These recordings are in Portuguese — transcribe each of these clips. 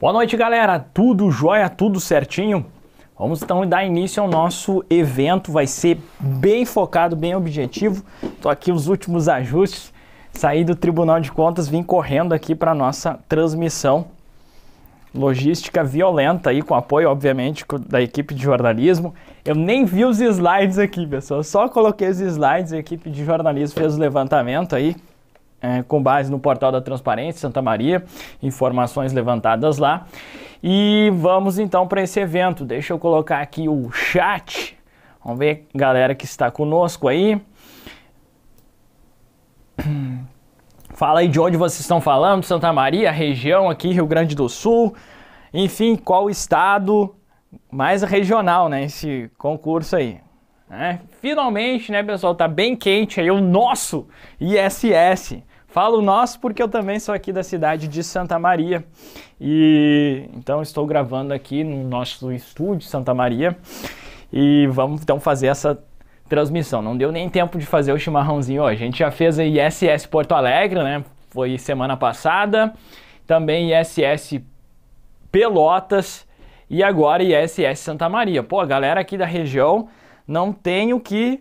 Boa noite, galera. Tudo jóia, tudo certinho? Vamos então dar início ao nosso evento. Vai ser bem focado, bem objetivo. Tô aqui os últimos ajustes. Saí do Tribunal de Contas, vim correndo aqui para nossa transmissão logística violenta aí com apoio, obviamente, da equipe de jornalismo. Eu nem vi os slides aqui, pessoal. Só coloquei os slides. A equipe de jornalismo fez o levantamento aí é, com base no portal da Transparência Santa Maria, informações levantadas lá. E vamos então para esse evento. Deixa eu colocar aqui o chat. Vamos ver a galera que está conosco aí. Fala aí de onde vocês estão falando, Santa Maria, região aqui, Rio Grande do Sul. Enfim, qual estado mais regional, né, esse concurso aí. É, finalmente, né, pessoal, tá bem quente aí o nosso ISS. Falo nós porque eu também sou aqui da cidade de Santa Maria e então estou gravando aqui no nosso estúdio Santa Maria e vamos então fazer essa transmissão. Não deu nem tempo de fazer o chimarrãozinho hoje. A gente já fez a ISS Porto Alegre, né? Foi semana passada. Também ISS Pelotas e agora ISS Santa Maria. Pô, a galera aqui da região não tem o que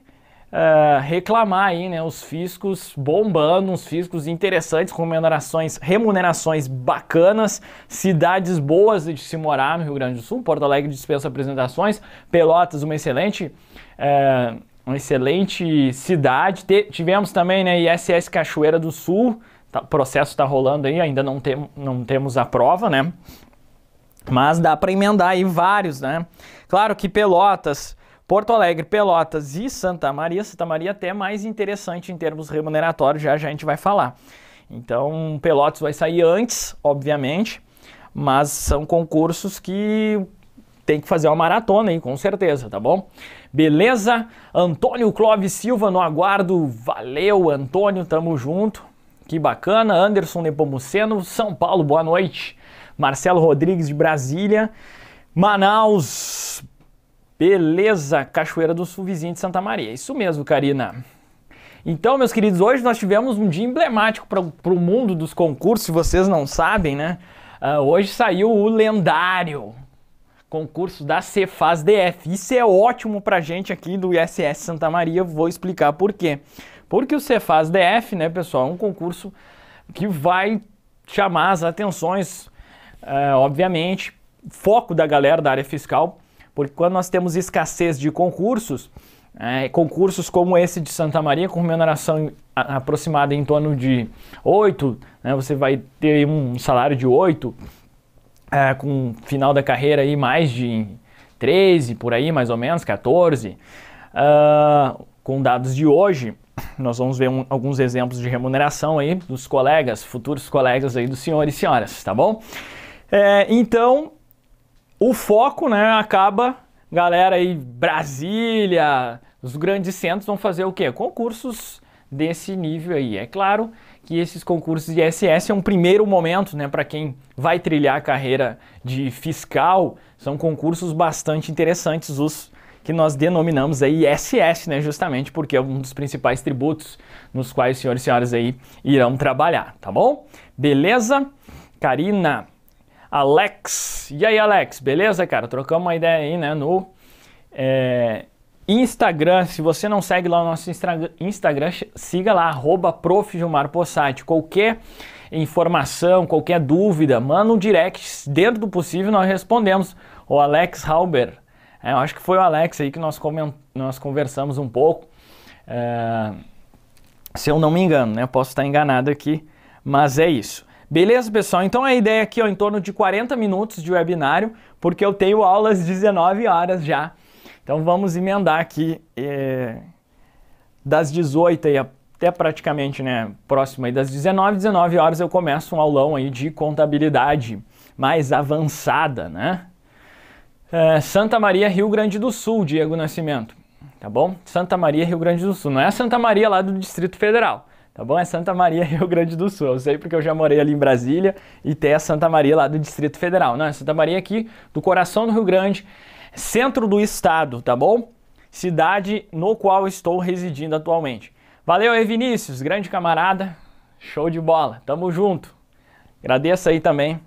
uh, reclamar aí, né? Os fiscos bombando, uns fiscos interessantes, com remunerações, remunerações bacanas, cidades boas de se morar no Rio Grande do Sul, Porto Alegre dispensa apresentações, Pelotas, uma excelente. Uh, uma excelente cidade. tivemos também, né, ISS Cachoeira do Sul, tá, processo está rolando aí, ainda não, tem, não temos a prova, né? Mas dá para emendar aí vários, né? Claro que Pelotas Porto Alegre, Pelotas e Santa Maria. Santa Maria até mais interessante em termos remuneratórios, já, já a gente vai falar. Então, Pelotas vai sair antes, obviamente, mas são concursos que tem que fazer uma maratona aí, com certeza, tá bom? Beleza? Antônio Clóvis Silva no aguardo. Valeu, Antônio, tamo junto. Que bacana. Anderson Nepomuceno, São Paulo, boa noite. Marcelo Rodrigues de Brasília. Manaus, Beleza, Cachoeira do Sul, vizinha de Santa Maria. É isso mesmo, Karina. Então, meus queridos, hoje nós tivemos um dia emblemático para o mundo dos concursos, se vocês não sabem, né? Uh, hoje saiu o lendário concurso da Cefaz DF. Isso é ótimo para gente aqui do ISS Santa Maria, vou explicar por quê. Porque o Cefaz DF, né, pessoal, é um concurso que vai chamar as atenções, uh, obviamente, foco da galera da área fiscal porque quando nós temos escassez de concursos, é, concursos como esse de Santa Maria, com remuneração aproximada em torno de 8, né, você vai ter um salário de 8, é, com final da carreira aí mais de 13, por aí mais ou menos, 14. Uh, ah, com dados de hoje, nós vamos ver um, alguns exemplos de remuneração aí dos colegas, futuros colegas aí dos senhores e senhoras, tá bom? É, então, o foco, né, acaba, galera aí, Brasília, os grandes centros vão fazer o quê? Concursos desse nível aí. É claro que esses concursos de ISS é um primeiro momento, né, para quem vai trilhar a carreira de fiscal, são concursos bastante interessantes os que nós denominamos aí ISS, né, justamente porque é um dos principais tributos nos quais os senhores e senhoras aí irão trabalhar, tá bom? Beleza? Karina, Alex. E aí, Alex, beleza, cara? Trocamos uma ideia aí, né, no é, Instagram. Se você não segue lá o nosso Instagram, siga lá, arroba Qualquer informação, qualquer dúvida, manda um direct, dentro do possível nós respondemos. O Alex Halber, é, eu acho que foi o Alex aí que nós, nós conversamos um pouco. É, se eu não me engano, né? Eu posso estar enganado aqui, mas é isso. Beleza, pessoal? Então a ideia aqui é em torno de 40 minutos de webinário, porque eu tenho aulas 19 horas já. Então vamos emendar aqui eh, das 18 aí até praticamente, né, próximo aí das 19, 19 horas eu começo um aulão aí de contabilidade mais avançada, né? É, Santa Maria, Rio Grande do Sul, Diego Nascimento, tá bom? Santa Maria, Rio Grande do Sul, não é Santa Maria lá do Distrito Federal tá bom? É Santa Maria, Rio Grande do Sul. Eu sei porque eu já morei ali em Brasília e tem a Santa Maria lá do Distrito Federal. Não, é Santa Maria aqui do coração do Rio Grande, centro do estado, tá bom? Cidade no qual estou residindo atualmente. Valeu aí, Vinícius, grande camarada, show de bola, tamo junto. Agradeço aí também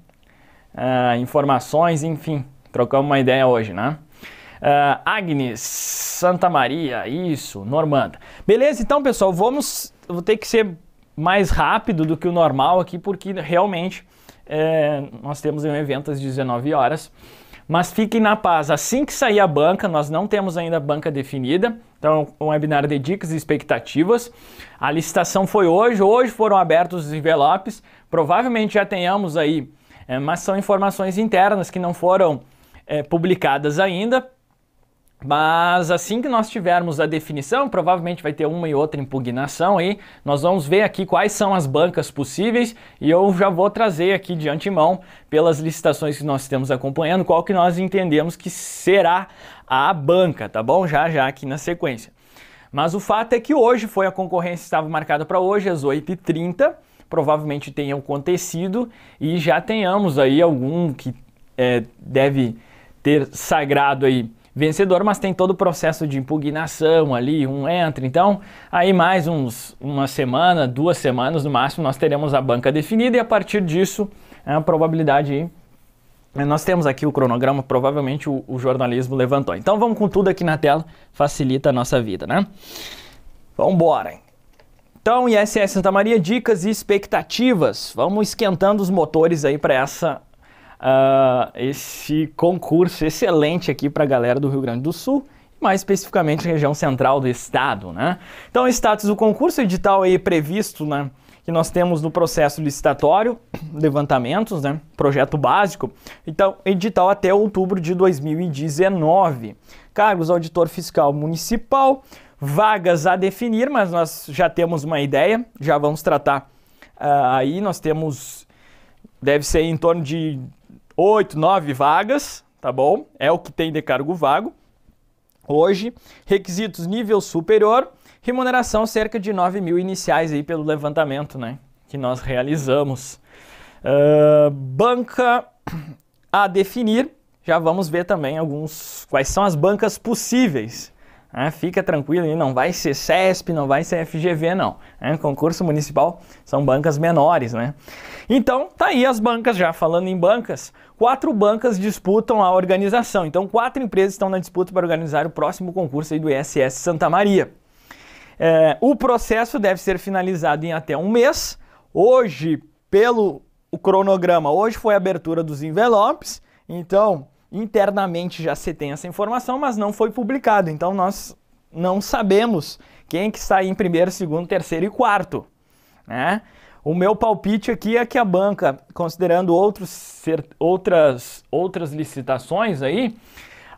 uh, informações, enfim, trocamos uma ideia hoje, né? Uh, Agnes, Santa Maria, isso, Normanda. Beleza, então pessoal, vamos vou ter que ser mais rápido do que o normal aqui, porque realmente é, nós temos um evento às 19 horas. Mas fiquem na paz, assim que sair a banca, nós não temos ainda a banca definida, então um webinar de dicas e expectativas. A licitação foi hoje, hoje foram abertos os envelopes, provavelmente já tenhamos aí, é, mas são informações internas que não foram é, publicadas ainda, mas assim que nós tivermos a definição, provavelmente vai ter uma e outra impugnação aí. Nós vamos ver aqui quais são as bancas possíveis e eu já vou trazer aqui de antemão, pelas licitações que nós estamos acompanhando, qual que nós entendemos que será a banca, tá bom? Já já aqui na sequência. Mas o fato é que hoje foi a concorrência estava marcada para hoje às 8h30, provavelmente tenha acontecido e já tenhamos aí algum que é, deve ter sagrado aí vencedor, mas tem todo o processo de impugnação ali, um entra. Então, aí mais uns, uma semana, duas semanas no máximo, nós teremos a banca definida e a partir disso é a probabilidade né, nós temos aqui o cronograma, provavelmente o, o, jornalismo levantou. Então vamos com tudo aqui na tela, facilita a nossa vida, né? Vamos embora. Então, ISS Santa Maria, dicas e expectativas. Vamos esquentando os motores aí para essa uh, esse concurso excelente aqui para a galera do Rio Grande do Sul mais especificamente região central do estado, né? Então, status do concurso edital aí previsto, né? Que nós temos no processo licitatório, levantamentos, né? Projeto básico. Então, edital até outubro de 2019. Cargos auditor fiscal municipal, vagas a definir, mas nós já temos uma ideia, já vamos tratar uh, aí. Nós temos, deve ser em torno de 8, 9 vagas, tá bom? É o que tem de cargo vago. Hoje, requisitos nível superior, remuneração cerca de 9 mil iniciais aí pelo levantamento, né? Que nós realizamos. Uh, banca a definir, já vamos ver também alguns quais são as bancas possíveis fica tranquilo, aí, não vai ser CESP, não vai ser FGV, não. É, concurso municipal são bancas menores, né? Então, tá aí as bancas já. Falando em bancas, quatro bancas disputam a organização. Então, quatro empresas estão na disputa para organizar o próximo concurso aí do ISS Santa Maria. É, o processo deve ser finalizado em até um mês. Hoje, pelo cronograma, hoje foi a abertura dos envelopes. Então, internamente já se tem essa informação, mas não foi publicado. Então nós não sabemos quem que está em primeiro, segundo, terceiro e quarto. Né? O meu palpite aqui é que a banca, considerando outros, outras, outras licitações aí,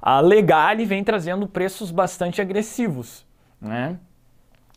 a Legale vem trazendo preços bastante agressivos. Né?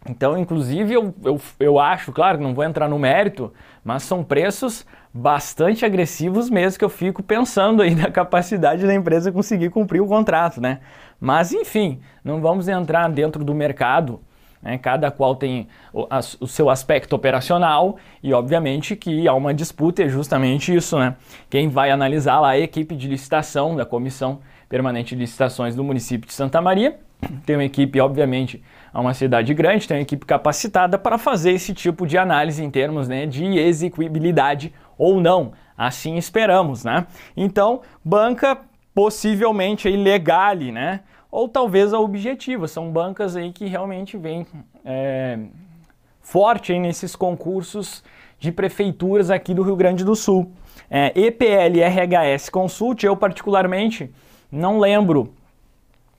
Então, inclusive, eu, eu, eu acho, claro, não vou entrar no mérito, mas são preços bastante agressivos mesmo que eu fico pensando aí na capacidade da empresa conseguir cumprir o contrato, né? Mas, enfim, não vamos entrar dentro do mercado né Cada qual tem o, seu aspecto operacional e, obviamente, que há uma disputa, é justamente isso. Né? Quem vai analisar lá é a equipe de licitação da Comissão Permanente de Licitações do município de Santa Maria tem uma equipe, obviamente, a é uma cidade grande, tem uma equipe capacitada para fazer esse tipo de análise em termos né, de execuibilidade ou não. Assim esperamos, né? Então, banca possivelmente aí né? Ou talvez a objetiva. São bancas aí que realmente vêm é, forte aí nesses concursos de prefeituras aqui do Rio Grande do Sul. É, EPL RHS Consult, eu particularmente não lembro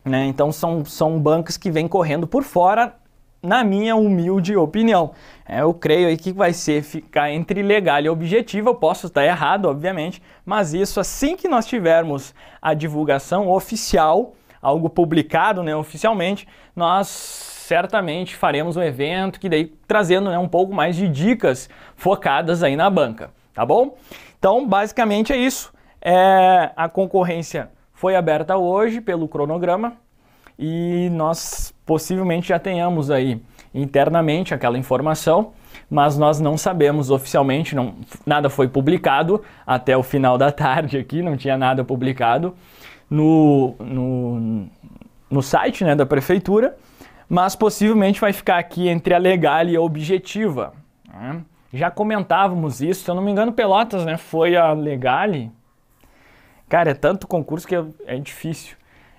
né? Então são, são bancos que vêm correndo por fora, na minha humilde opinião. É, eu creio aí que vai ser ficar entre legal e objetivo. Eu posso estar errado, obviamente, mas isso assim que nós tivermos a divulgação oficial, algo publicado né, oficialmente, nós certamente faremos um evento que daí trazendo né, um pouco mais de dicas focadas aí na banca, tá bom? Então, basicamente é isso. É, a concorrência foi aberta hoje pelo cronograma e nós possivelmente já tenhamos aí internamente aquela informação, mas nós não sabemos oficialmente, não, nada foi publicado até o final da tarde aqui, não tinha nada publicado no, no, no site né, da prefeitura, mas possivelmente vai ficar aqui entre a legal e a objetiva. Né? Já comentávamos isso, se eu não me engano, Pelotas né, foi a Legale Cara, é tanto concurso que é, é difícil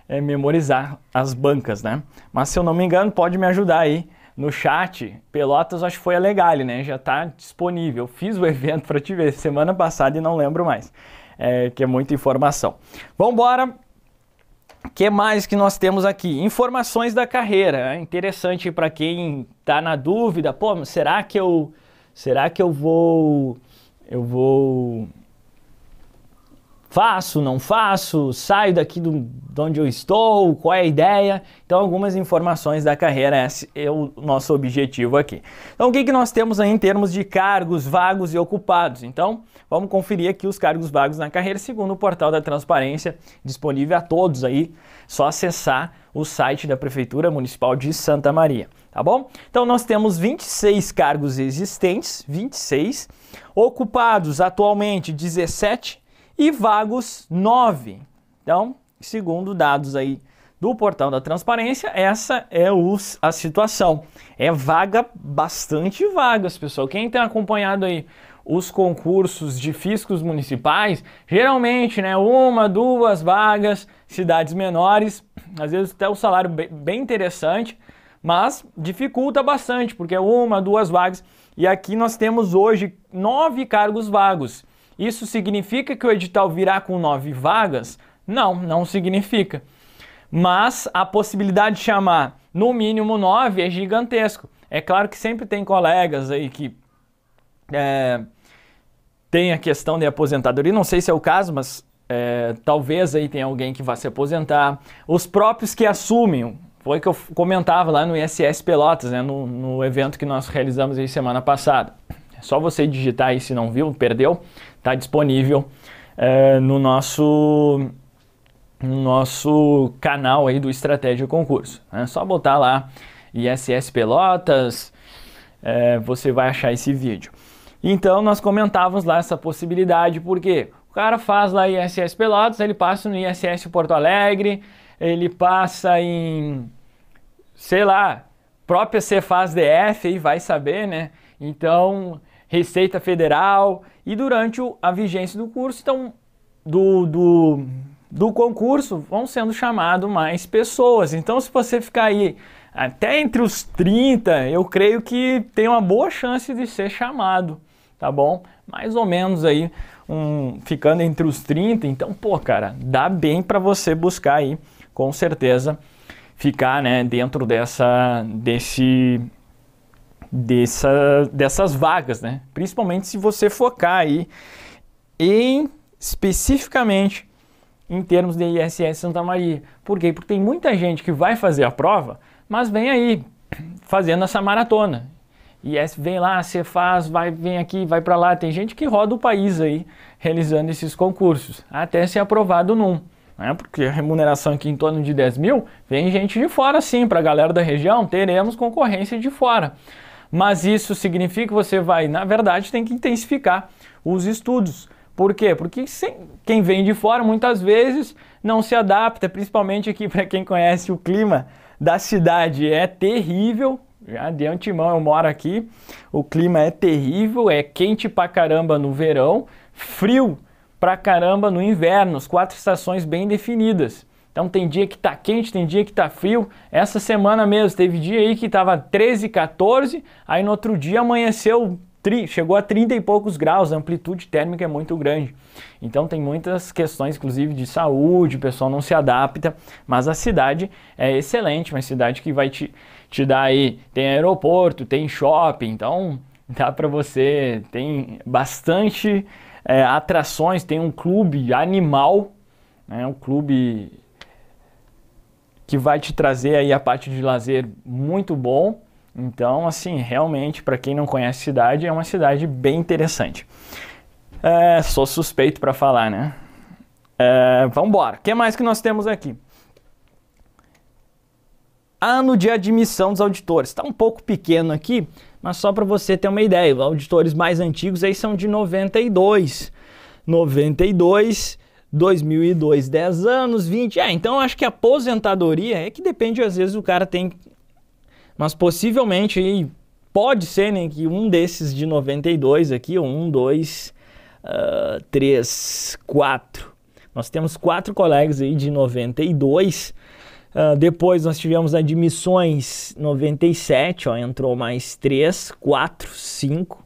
é, memorizar as bancas, né? Mas se eu não me engano, pode me ajudar aí no chat. Pelotas, acho que foi a Legale, né? Já está disponível. Eu fiz o evento para te ver semana passada e não lembro mais, é, que é muita informação. Vamos embora. O que mais que nós temos aqui? Informações da carreira. É interessante para quem está na dúvida. Pô, será que eu, será que eu vou, eu vou Faço, não faço, saio daqui do, de onde eu estou, qual é a ideia? Então, algumas informações da carreira, esse é o nosso objetivo aqui. Então, o que, que nós temos aí em termos de cargos vagos e ocupados? Então, vamos conferir aqui os cargos vagos na carreira, segundo o portal da transparência, disponível a todos aí, só acessar o site da Prefeitura Municipal de Santa Maria, tá bom? Então, nós temos 26 cargos existentes, 26, ocupados atualmente 17 e vagos 9. Então, segundo dados aí do portal da transparência, essa é os, a situação. É vaga, bastante vagas, pessoal. Quem tem acompanhado aí os concursos de fiscos municipais, geralmente, né, uma, duas vagas, cidades menores, às vezes até o um salário bem interessante, mas dificulta bastante, porque é uma, duas vagas. E aqui nós temos hoje nove cargos vagos. Isso significa que o edital virá com nove vagas? Não, não significa. Mas a possibilidade de chamar no mínimo nove é gigantesco. É claro que sempre tem colegas aí que é, tem a questão de aposentadoria, não sei se é o caso, mas é, talvez aí tenha alguém que vá se aposentar. Os próprios que assumem, foi que eu comentava lá no ISS Pelotas, né, no, no evento que nós realizamos aí semana passada. É só você digitar aí se não viu, perdeu. Está disponível é, no nosso no nosso canal aí do Estratégia Concurso. É só botar lá ISS Pelotas, é, você vai achar esse vídeo. Então nós comentávamos lá essa possibilidade, porque o cara faz lá ISS Pelotas, ele passa no ISS Porto Alegre, ele passa em, sei lá, própria Cefaz DF, aí vai saber, né? Então Receita Federal e durante a vigência do curso, então, do, do, do concurso, vão sendo chamados mais pessoas. Então, se você ficar aí até entre os 30, eu creio que tem uma boa chance de ser chamado, tá bom? Mais ou menos aí, um, ficando entre os 30. Então, pô, cara, dá bem para você buscar aí, com certeza, ficar né, dentro dessa, desse dessa, dessas vagas, né? Principalmente se você focar aí em especificamente em termos de ISS Santa Maria. Por quê? Porque tem muita gente que vai fazer a prova, mas vem aí fazendo essa maratona. é, vem lá, você faz, vai, vem aqui, vai para lá. Tem gente que roda o país aí realizando esses concursos, até ser aprovado num. Né? Porque a remuneração aqui em torno de 10 mil, vem gente de fora sim, para a galera da região, teremos concorrência de fora. Mas isso significa que você vai, na verdade, tem que intensificar os estudos. Por quê? Porque quem vem de fora muitas vezes não se adapta, principalmente aqui para quem conhece o clima da cidade. É terrível, já de antemão eu moro aqui, o clima é terrível, é quente pra caramba no verão, frio pra caramba no inverno, as quatro estações bem definidas. Então tem dia que tá quente, tem dia que tá frio. Essa semana mesmo teve dia aí que tava 13, 14, aí no outro dia amanheceu chegou a 30 e poucos graus, a amplitude térmica é muito grande. Então tem muitas questões, inclusive, de saúde, o pessoal não se adapta, mas a cidade é excelente, uma cidade que vai te, te dar aí, tem aeroporto, tem shopping, então dá para você, tem bastante é, atrações, tem um clube animal, né, um clube que vai te trazer aí a parte de lazer muito bom. Então, assim, realmente, para quem não conhece a cidade, é uma cidade bem interessante. É, sou suspeito para falar, né? É, Vamos embora. O que mais que nós temos aqui? Ano ah, de admissão dos auditores. Está um pouco pequeno aqui, mas só para você ter uma ideia. Os auditores mais antigos aí são de 92. 92 2002, 10 anos, 20. Ah, então acho que aposentadoria é que depende, às vezes o cara tem. Mas possivelmente, pode ser né, que um desses de 92 aqui, um, dois, uh, três, quatro. Nós temos quatro colegas aí de 92. Uh, ah, depois nós tivemos admissões 97, ó, entrou mais três quatro cinco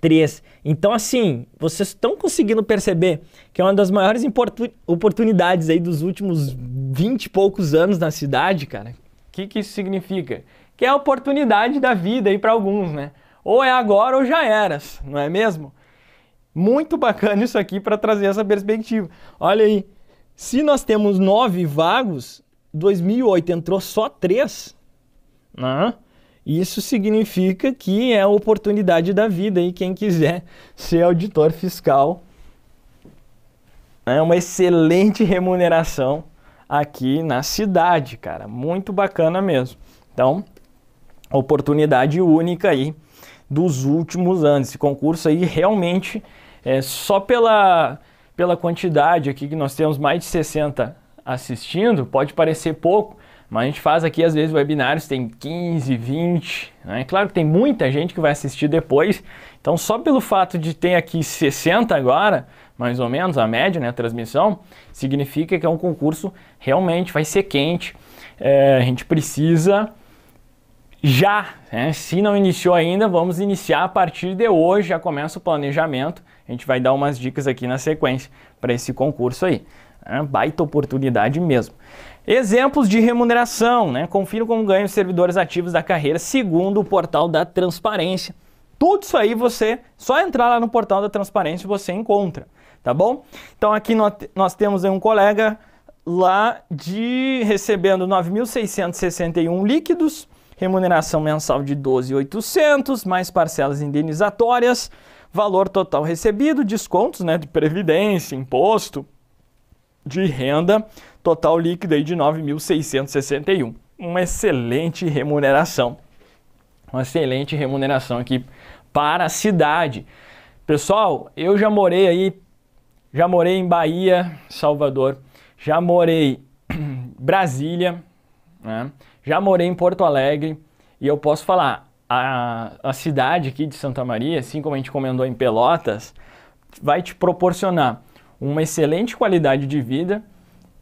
3. Então, assim, vocês estão conseguindo perceber que é uma das maiores oportunidades aí dos últimos 20 e poucos anos na cidade, cara. O que, que isso significa? Que é a oportunidade da vida aí para alguns, né? Ou é agora ou já eras, não é mesmo? Muito bacana isso aqui para trazer essa perspectiva. Olha aí, se nós temos nove vagos, 2008 entrou só três. Né? Uhum. Isso significa que é a oportunidade da vida e quem quiser ser auditor fiscal é uma excelente remuneração aqui na cidade, cara, muito bacana mesmo. Então, oportunidade única aí dos últimos anos. Esse concurso aí realmente é só pela pela quantidade aqui que nós temos mais de 60 assistindo, pode parecer pouco, mas a gente faz aqui, às vezes, webinários, tem 15, 20. Né? Claro que tem muita gente que vai assistir depois. Então, só pelo fato de ter aqui 60 agora, mais ou menos, a média, né, a transmissão, significa que é um concurso realmente vai ser quente. É, a gente precisa já, né? se não iniciou ainda, vamos iniciar a partir de hoje, já começa o planejamento. A gente vai dar umas dicas aqui na sequência para esse concurso aí. É, baita oportunidade mesmo. Exemplos de remuneração, né? Confira como ganham os servidores ativos da carreira segundo o portal da Transparência. Tudo isso aí você, só entrar lá no portal da Transparência você encontra, tá bom? Então aqui nós, nós temos um colega lá de recebendo 9.661 líquidos, remuneração mensal de 12.800, mais parcelas indenizatórias, valor total recebido, descontos, né, de previdência, imposto, de renda, total líquido aí de 9.661. Uma excelente remuneração. Uma excelente remuneração aqui para a cidade. Pessoal, eu já morei aí, já morei em Bahia, Salvador, já morei Brasília, né? já morei em Porto Alegre e eu posso falar, a, a cidade aqui de Santa Maria, assim como a gente comentou em Pelotas, vai te proporcionar uma excelente qualidade de vida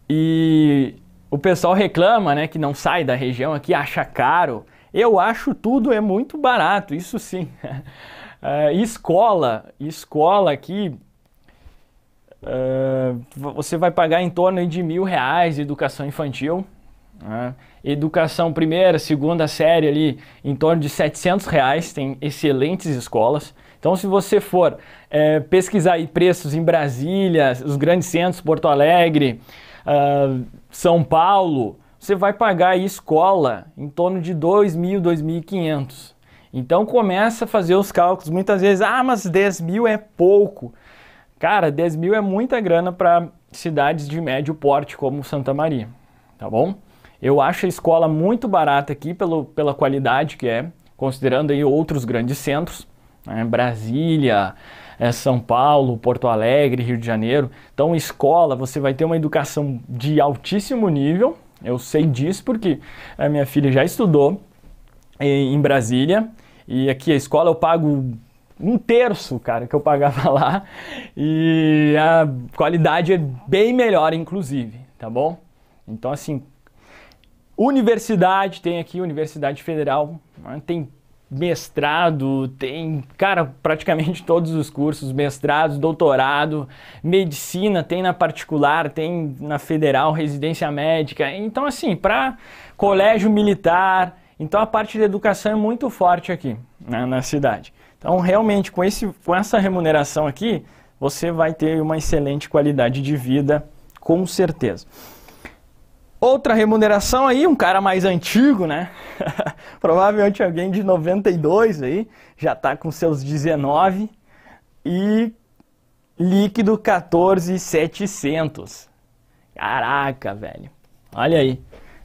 e o pessoal reclama, né, que não sai da região aqui, acha caro. Eu acho tudo é muito barato, isso sim. uh, escola, escola aqui, uh, você vai pagar em torno de mil reais de educação infantil. Né. Educação primeira, segunda série ali, em torno de 700 reais, tem excelentes escolas. Então, se você for é, pesquisar aí preços em Brasília, os grandes centros, Porto Alegre, uh, São Paulo, você vai pagar a escola em torno de 2.000, mil, 2.500. Então começa a fazer os cálculos. Muitas vezes, ah, mas 10 mil é pouco. Cara, 10 mil é muita grana para cidades de médio porte como Santa Maria, tá bom? Eu acho a escola muito barata aqui pelo, pela qualidade que é, considerando aí outros grandes centros, né? Brasília, é São Paulo, Porto Alegre, Rio de Janeiro. Então, escola, você vai ter uma educação de altíssimo nível. Eu sei disso porque a minha filha já estudou eh, em Brasília e aqui a escola eu pago um terço, cara, que eu pagava lá e a qualidade é bem melhor, inclusive, tá bom? Então, assim, universidade tem aqui, Universidade Federal, né, tem mestrado, tem, cara, praticamente todos os cursos, mestrados, doutorado, medicina, tem na particular, tem na federal, residência médica. Então assim, para colégio militar, então a parte de educação é muito forte aqui né, na cidade. Então realmente com esse com essa remuneração aqui, você vai ter uma excelente qualidade de vida, com certeza. Outra remuneração aí, um cara mais antigo, né? Provavelmente alguém de 92 aí, já está com seus 19 e líquido 14,700. Caraca, velho. Olha aí.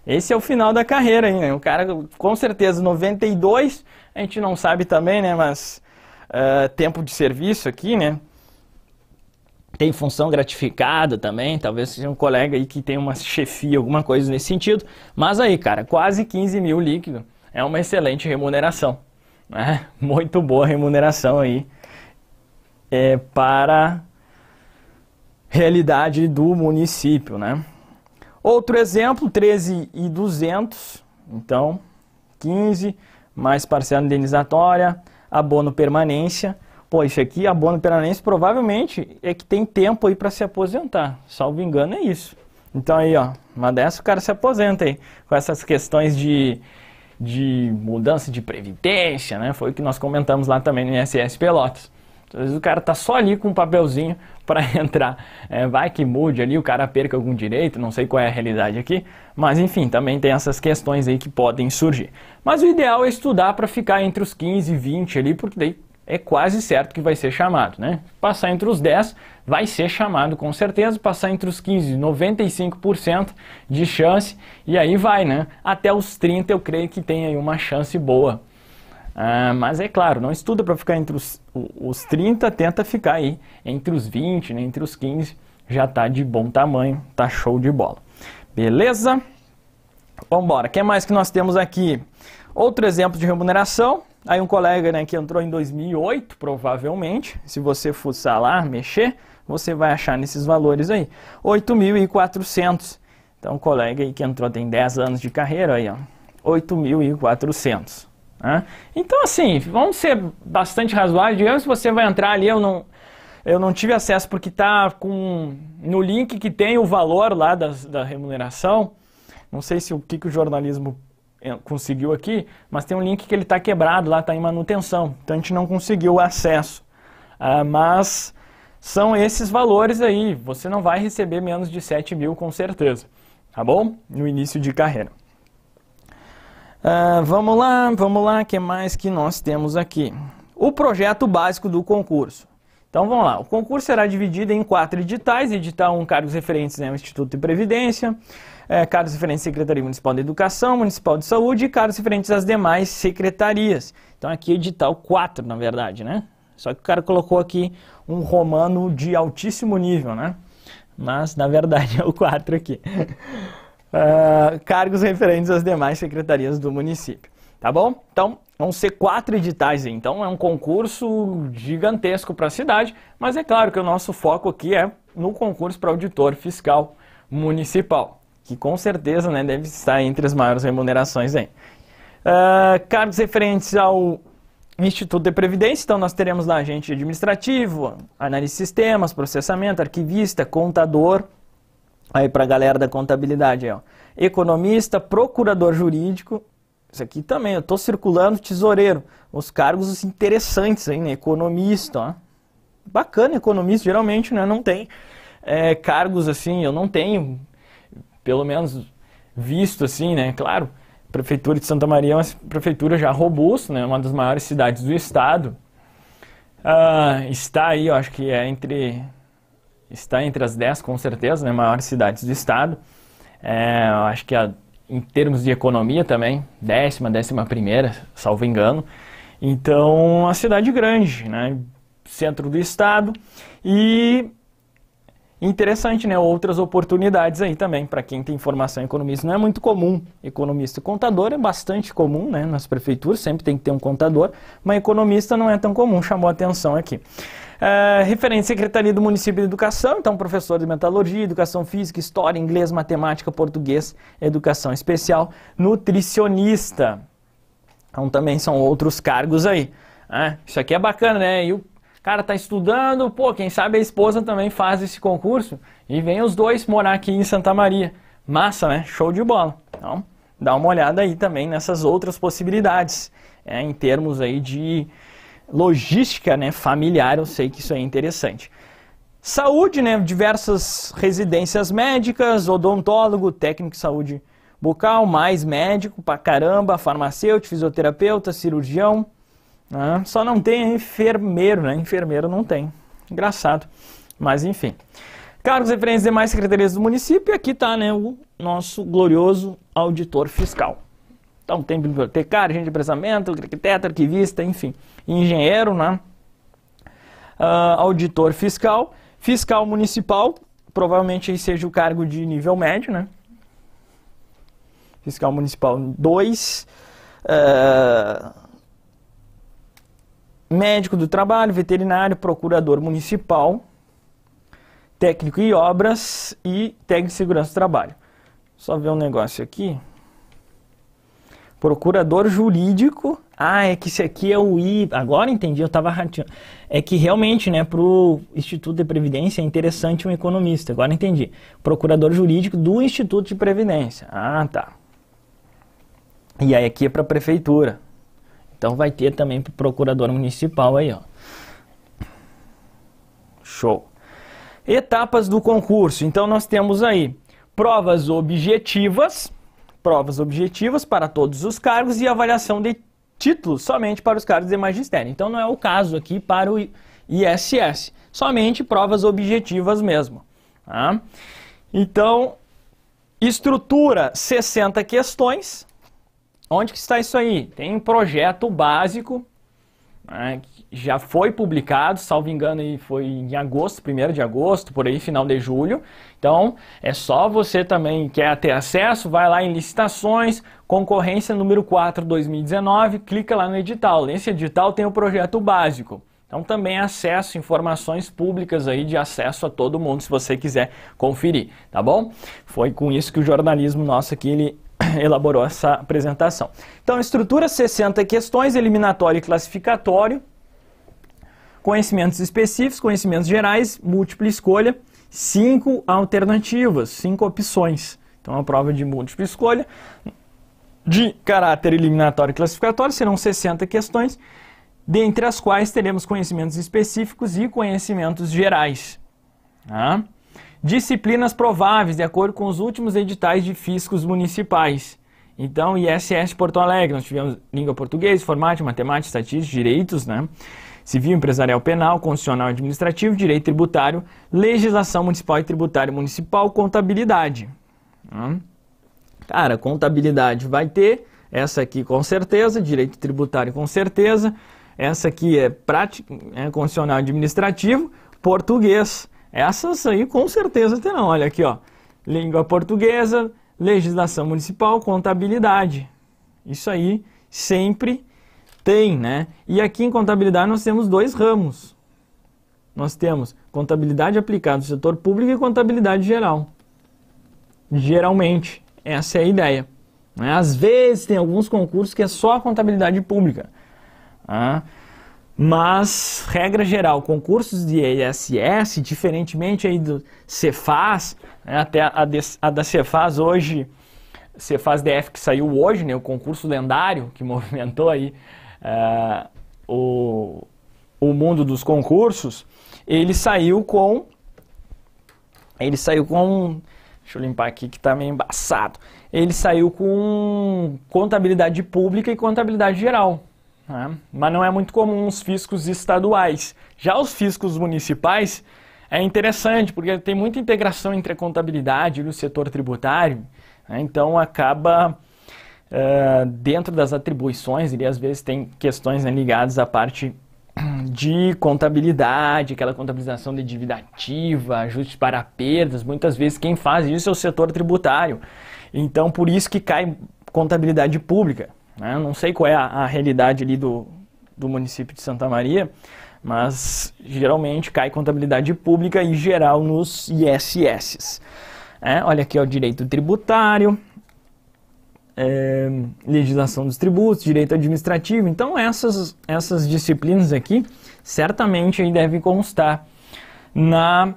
Esse é o final da carreira aí, né? O cara, com certeza, 92, a gente não sabe também, né? Mas uh, tempo de serviço aqui, né? tem função gratificada também, talvez seja um colega aí que tem uma chefia, alguma coisa nesse sentido. Mas aí, cara, quase 15 mil líquido é uma excelente remuneração. Né? Muito boa remuneração aí é, para realidade do município, né? Outro exemplo, 13,200. e então 15 mais parcela indenizatória, abono permanência, pô, isso aqui, abono peranense, provavelmente é que tem tempo aí para se aposentar. Salvo engano, é isso. Então aí, ó, uma dessa o cara se aposenta aí. Com essas questões de, de mudança de previdência, né? Foi o que nós comentamos lá também no ISS Pelotas. Às vezes o cara tá só ali com um papelzinho para entrar. É, vai que mude ali, o cara perca algum direito, não sei qual é a realidade aqui. Mas enfim, também tem essas questões aí que podem surgir. Mas o ideal é estudar para ficar entre os 15 e 20 ali, porque daí é quase certo que vai ser chamado, né? Passar entre os 10 vai ser chamado com certeza, passar entre os 15, 95% de chance e aí vai, né? Até os 30 eu creio que tem aí uma chance boa. Ah, mas é claro, não estuda para ficar entre os, os 30, tenta ficar aí entre os 20, né, entre os 15, já tá de bom tamanho, tá show de bola. Beleza? Vamos embora. O que mais que nós temos aqui? Outro exemplo de remuneração, Aí um colega né, que entrou em 2008, provavelmente, se você fuçar lá, mexer, você vai achar nesses valores aí. 8.400. Então, um colega aí que entrou tem 10 anos de carreira aí, ó. 8.400. Né? Então, assim, vamos ser bastante razoáveis. Digamos que você vai entrar ali, eu não, eu não tive acesso porque está com no link que tem o valor lá das, da remuneração. Não sei se o que, que o jornalismo conseguiu aqui, mas tem um link que ele está quebrado, lá está em manutenção, então a gente não conseguiu acesso. Ah, mas são esses valores aí, você não vai receber menos de 7 mil com certeza, tá bom? No início de carreira. Ah, vamos lá, vamos lá, o que mais que nós temos aqui? O projeto básico do concurso. Então vamos lá, o concurso será dividido em quatro editais, edital 1 um, cargos referentes ao né, Instituto de Previdência, é, cargos referentes à Secretaria Municipal de Educação, Municipal de Saúde e cargos referentes às demais secretarias. Então aqui é edital 4, na verdade, né? Só que o cara colocou aqui um romano de altíssimo nível, né? Mas, na verdade, é o 4 aqui. uh, cargos referentes às demais secretarias do município. Tá bom? Então, vão ser quatro editais. Então, é um concurso gigantesco para a cidade. Mas é claro que o nosso foco aqui é no concurso para auditor fiscal municipal que com certeza né, deve estar entre as maiores remunerações aí. Uh, cargos referentes ao Instituto de Previdência, então nós teremos lá agente administrativo, análise de sistemas, processamento, arquivista, contador, aí para a galera da contabilidade, ó. economista, procurador jurídico, isso aqui também, eu estou circulando tesoureiro, os cargos assim, interessantes aí, né? economista, ó. bacana economista, geralmente né? não tem é, cargos assim, eu não tenho pelo menos visto assim, né? Claro, a prefeitura de Santa Maria é uma prefeitura já robusta, né? Uma das maiores cidades do estado. Ah, está aí, eu acho que é entre está entre as 10 com certeza, né? Maiores cidades do estado. É, eu acho que a, em termos de economia também, décima, décima primeira, salvo engano. Então, uma cidade grande, né? Centro do estado e Interessante, né? Outras oportunidades aí também, para quem tem formação em economista. Não é muito comum economista. Contador é bastante comum, né? Nas prefeituras sempre tem que ter um contador, mas economista não é tão comum, chamou a atenção aqui. Uh, referente à Secretaria do Município de Educação, então professor de Metalurgia, Educação Física, História, Inglês, Matemática, Português, Educação Especial, Nutricionista. Então também são outros cargos aí. Ah, isso aqui é bacana, né? E o cara tá estudando, pô, quem sabe a esposa também faz esse concurso e vem os dois morar aqui em Santa Maria. Massa, né? Show de bola. Então, dá uma olhada aí também nessas outras possibilidades, é, em termos aí de logística, né, familiar, eu sei que isso é interessante. Saúde, né, diversas residências médicas, odontólogo, técnico de saúde bucal, mais médico pra caramba, farmacêutico, fisioterapeuta, cirurgião, né? Só não tem enfermeiro, né? Enfermeiro não tem. Engraçado. Mas enfim. Cargos referentes demais secretarias do município. E aqui está né, o nosso glorioso auditor fiscal. Então tá tem bibliotecário, gente de pensamento, arquiteto, arquivista, enfim. Engenheiro, né? Uh, auditor fiscal. Fiscal municipal, provavelmente aí seja o cargo de nível médio, né? Fiscal municipal 2. Uh, eh, médico do trabalho, veterinário, procurador municipal, técnico em obras e técnico de segurança do trabalho. Só ver um negócio aqui. Procurador jurídico. Ah, é que esse aqui é o I. Agora entendi, eu estava ratinho. É que realmente, né, para o Instituto de Previdência é interessante um economista. Agora entendi. Procurador jurídico do Instituto de Previdência. Ah, tá. E aí aqui é para a prefeitura. Então vai ter também pro procurador municipal aí, ó. Show. Etapas do concurso. Então nós temos aí provas objetivas, provas objetivas para todos os cargos e avaliação de títulos somente para os cargos de magistério. Então não é o caso aqui para o ISS, somente provas objetivas mesmo. Tá? Então, estrutura 60 questões, Onde que está isso aí? Tem um projeto básico né, que já foi publicado, salvo engano, foi em agosto, primeiro de agosto, por aí, final de julho. Então, é só você também quer ter acesso, vai lá em licitações, concorrência número 4 2019, clica lá no edital. Nesse edital tem o projeto básico. Então também acesso, informações públicas aí de acesso a todo mundo, se você quiser conferir, tá bom? Foi com isso que o jornalismo nosso aqui ele elaborou essa apresentação. Então, estrutura 60 questões, eliminatório e classificatório, conhecimentos específicos, conhecimentos gerais, múltipla escolha, cinco alternativas, cinco opções. Então, a prova de múltipla escolha de caráter eliminatório e classificatório serão 60 questões, dentre as quais teremos conhecimentos específicos e conhecimentos gerais. Tá? Disciplinas prováveis, de acordo com os últimos editais de fiscos municipais. Então, ISS Porto Alegre, nós tivemos língua portuguesa, informática, matemática, estatística, direitos, né? Civil, empresarial, penal, constitucional administrativo, direito tributário, legislação municipal e tributário municipal, contabilidade. Né? Cara, contabilidade vai ter, essa aqui com certeza, direito tributário com certeza, essa aqui é, prática, é constitucional administrativo, português, essas aí com certeza terão. Olha aqui, ó. Língua portuguesa, legislação municipal, contabilidade. Isso aí sempre tem, né? E aqui em contabilidade nós temos dois ramos. Nós temos contabilidade aplicada no setor público e contabilidade geral. Geralmente, essa é a ideia. Né? Às vezes tem alguns concursos que é só a contabilidade pública. Ah, mas, regra geral, concursos de ISS, diferentemente aí do Cefaz, né, até a, de, a da Cefaz hoje, Cefaz DF que saiu hoje, né, o concurso lendário que movimentou aí uh, o, o mundo dos concursos, ele saiu com ele saiu com deixa eu limpar aqui que tá meio embaçado. Ele saiu com contabilidade pública e contabilidade geral né? mas não é muito comum os fiscos estaduais. Já os fiscos municipais é interessante, porque tem muita integração entre a contabilidade e o setor tributário, né? então acaba uh, dentro das atribuições, e às vezes tem questões né, ligadas à parte de contabilidade, aquela contabilização de dívida ativa, ajustes para perdas, muitas vezes quem faz isso é o setor tributário. Então, por isso que cai contabilidade pública. Né? Não sei qual é a, a realidade ali do, do município de Santa Maria, mas geralmente cai contabilidade pública e geral nos ISS. É, olha aqui, ó, direito tributário, é, legislação dos tributos, direito administrativo. Então, essas, essas disciplinas aqui certamente aí constar na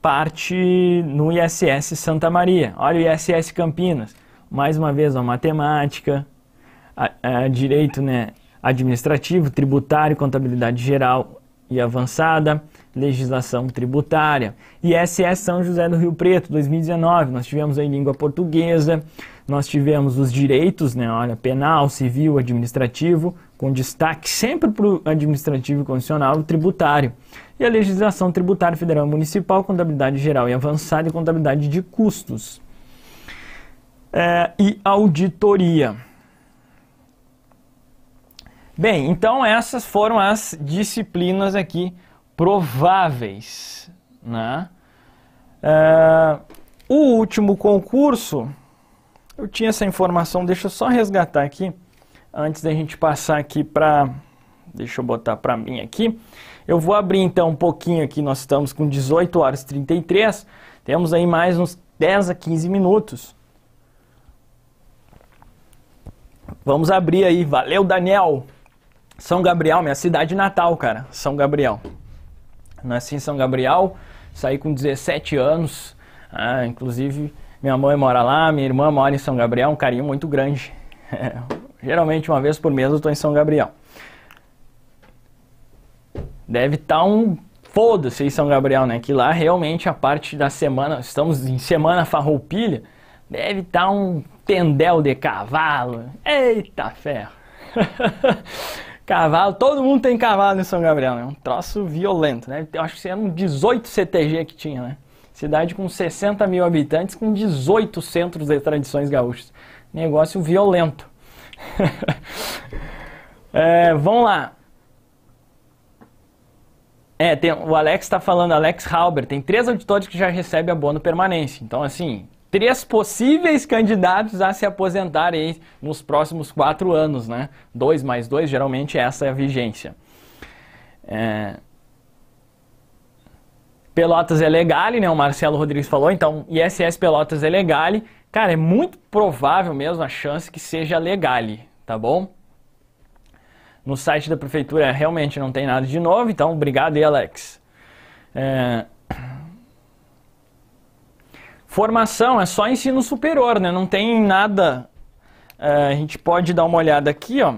parte no ISS Santa Maria. Olha o ISS Campinas. Mais uma vez, ó, matemática, a, a direito né, administrativo, tributário, contabilidade geral e avançada, legislação tributária. E ISS é São José do Rio Preto, 2019, nós tivemos aí língua portuguesa, nós tivemos os direitos, né, olha, penal, civil, administrativo, com destaque sempre para o administrativo condicional o tributário. E a legislação tributária federal e municipal, contabilidade geral e avançada e contabilidade de custos. É, e auditoria. Bem, então essas foram as disciplinas aqui prováveis. Né? Uh, o último concurso, eu tinha essa informação, deixa eu só resgatar aqui, antes da gente passar aqui para. Deixa eu botar para mim aqui. Eu vou abrir então um pouquinho aqui, nós estamos com 18 horas e 33, temos aí mais uns 10 a 15 minutos. Vamos abrir aí, valeu Daniel! São Gabriel, minha cidade natal, cara. São Gabriel. Nasci em São Gabriel, saí com 17 anos. Ah, inclusive, minha mãe mora lá, minha irmã mora em São Gabriel, um carinho muito grande. geralmente, uma vez por mês eu tô em São Gabriel. Deve estar tá um foda-se em São Gabriel, né? Que lá realmente a parte da semana, estamos em semana farroupilha, deve estar tá um tendel de cavalo. Eita ferro! Cavalo, todo mundo tem cavalo em São Gabriel, né? Um troço violento, né? Eu acho que eram 18 CTG que tinha, né? Cidade com 60 mil habitantes, com 18 centros de tradições gaúchas. Negócio violento. é, vamos lá. É, tem, o Alex está falando, Alex Halber, tem três auditores que já recebem abono Permanência. Então, assim, três possíveis candidatos a se aposentarem nos próximos quatro anos, né? Dois mais dois, geralmente essa é a vigência. É... Pelotas é legal, né? O Marcelo Rodrigues falou, então ISS Pelotas é legal. Cara, é muito provável mesmo a chance que seja legal, tá bom? No site da prefeitura realmente não tem nada de novo, então obrigado aí, Alex. É... Formação é só ensino superior, né? Não tem nada. É, a gente pode dar uma olhada aqui, ó.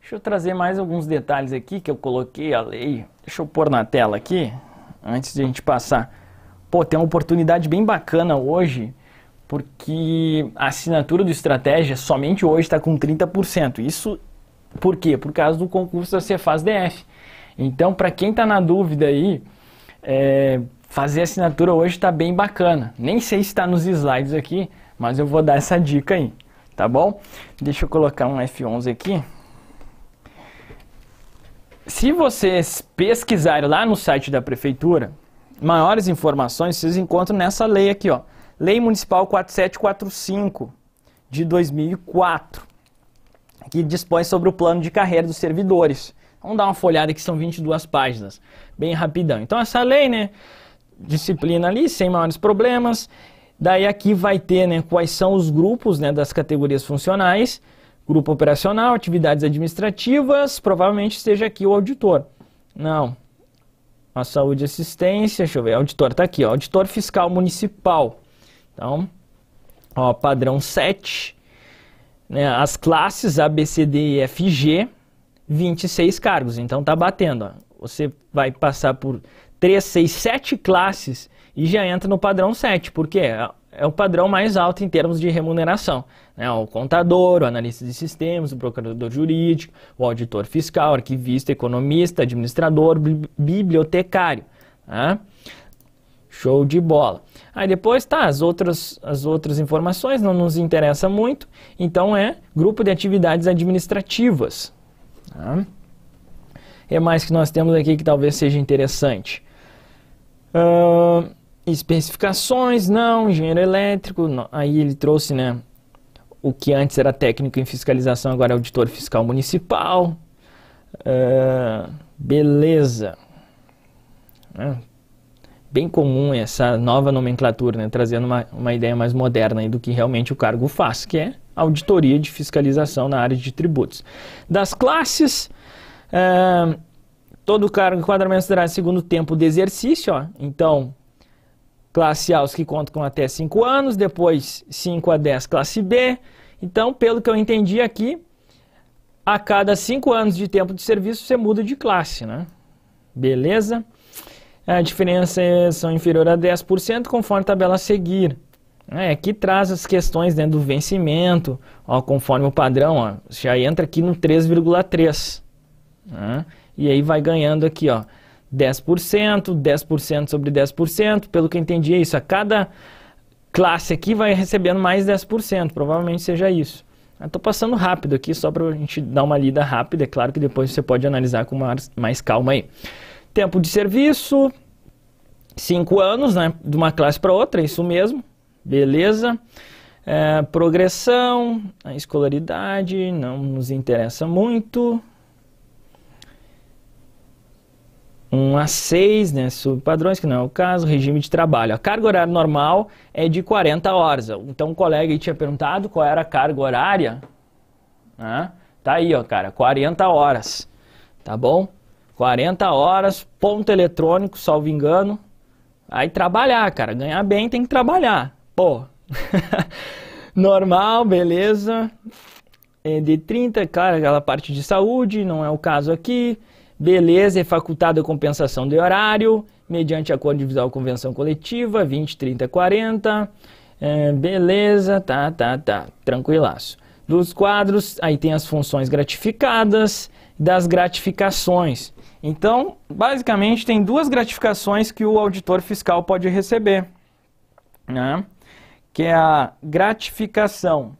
Deixa eu trazer mais alguns detalhes aqui que eu coloquei a lei. Deixa eu pôr na tela aqui, antes de a gente passar. Pô, tem uma oportunidade bem bacana hoje, porque a assinatura do Estratégia somente hoje está com 30%. Isso por quê? Por causa do concurso da Cefaz DF. Então, para quem está na dúvida aí, é, fazer assinatura hoje está bem bacana. Nem sei se está nos slides aqui, mas eu vou dar essa dica aí, tá bom? Deixa eu colocar um F11 aqui. Se vocês pesquisarem lá no site da prefeitura, maiores informações vocês encontram nessa lei aqui, ó. Lei Municipal 4745 de 2004, que dispõe sobre o plano de carreira dos servidores. Vamos dar uma folhada que são 22 páginas, bem rapidão. Então essa lei, né, disciplina ali, sem maiores problemas. Daí aqui vai ter né, quais são os grupos né, das categorias funcionais, grupo operacional, atividades administrativas, provavelmente esteja aqui o auditor. Não, a saúde e assistência, deixa eu ver, auditor está aqui, ó, auditor fiscal municipal. Então, ó, padrão 7, né, as classes A, B, C, D e F, G, 26 cargos, então está batendo. Ó. Você vai passar por 3, 6, 7 classes e já entra no padrão 7, porque é, é o padrão mais alto em termos de remuneração. Né? O contador, o analista de sistemas, o procurador jurídico, o auditor fiscal, arquivista, economista, administrador, bibliotecário. Tá? Show de bola. Aí depois tá as outras as outras informações não nos interessa muito, então é grupo de atividades administrativas. Tá? que é mais que nós temos aqui que talvez seja interessante? Uh, especificações, não. Engenheiro elétrico, não. aí ele trouxe, né? O que antes era técnico em fiscalização, agora é auditor fiscal municipal. Uh, beleza. Né? bem comum essa nova nomenclatura, né? Trazendo uma, uma ideia mais moderna do que realmente o cargo faz, que é auditoria de fiscalização na área de tributos. Das classes, Uh, todo cargo enquadramento será segundo tempo de exercício, ó. Então, classe A, os que contam com até 5 anos, depois 5 a 10, classe B. Então, pelo que eu entendi aqui, a cada 5 anos de tempo de serviço você muda de classe, né? Beleza? A diferença é, são inferior a 10% conforme a tabela a seguir. É, aqui traz as questões dentro né, do vencimento, ó, conforme o padrão, ó, já entra aqui no 3,3%. Né? E aí vai ganhando aqui, ó, 10%, 10% sobre 10%. Pelo que eu entendi é isso, a cada classe aqui vai recebendo mais 10%, provavelmente seja isso. Estou passando rápido aqui, só para a gente dar uma lida rápida. É claro que depois você pode analisar com mais, mais calma aí. Tempo de serviço, 5 anos, né? De uma classe para outra, é isso mesmo. Beleza. É, progressão, a escolaridade, não nos interessa muito. 1 a 6, né, subpadrões, que não é o caso, regime de trabalho. A carga horária normal é de 40 horas. Então, um colega tinha perguntado qual era a carga horária. Né? Tá aí, ó, cara, 40 horas. Tá bom? 40 horas, ponto eletrônico, salvo engano. Aí trabalhar, cara. Ganhar bem tem que trabalhar. Pô. normal, beleza. É de 30, cara, aquela parte de saúde, não é o caso aqui. Beleza, é facultada a compensação de horário, mediante acordo individual convenção coletiva, 20, 30, 40. É, beleza, tá, tá, tá, tranquilaço. Dos quadros, aí tem as funções gratificadas, das gratificações. Então, basicamente, tem duas gratificações que o auditor fiscal pode receber, né? que é a gratificação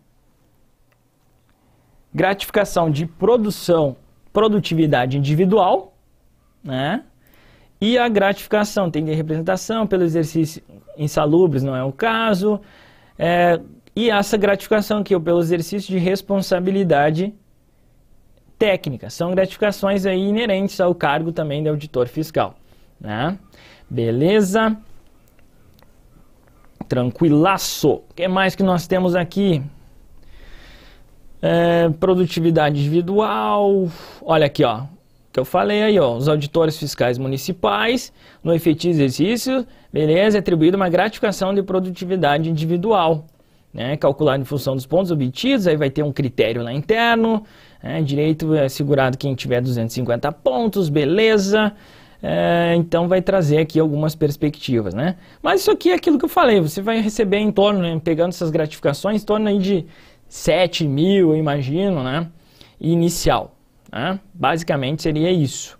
gratificação de produção produtividade individual, né? E a gratificação tem representação pelo exercício insalubres, não é o caso. É, e essa gratificação aqui, pelo exercício de responsabilidade técnica. São gratificações aí inerentes ao cargo também de auditor fiscal. Né? Beleza? Tranquilaço. O que mais que nós temos aqui? É, produtividade individual, olha aqui, ó, que eu falei aí, ó, os auditores fiscais municipais, no efetivo exercício, beleza, é atribuída uma gratificação de produtividade individual, né, calculado em função dos pontos obtidos, aí vai ter um critério lá interno, né, direito é segurado quem tiver 250 pontos, beleza, é, então vai trazer aqui algumas perspectivas, né. Mas isso aqui é aquilo que eu falei, você vai receber em torno, né, pegando essas gratificações, em torno aí de 7 mil, eu imagino, né? Inicial. Né? Basicamente seria isso.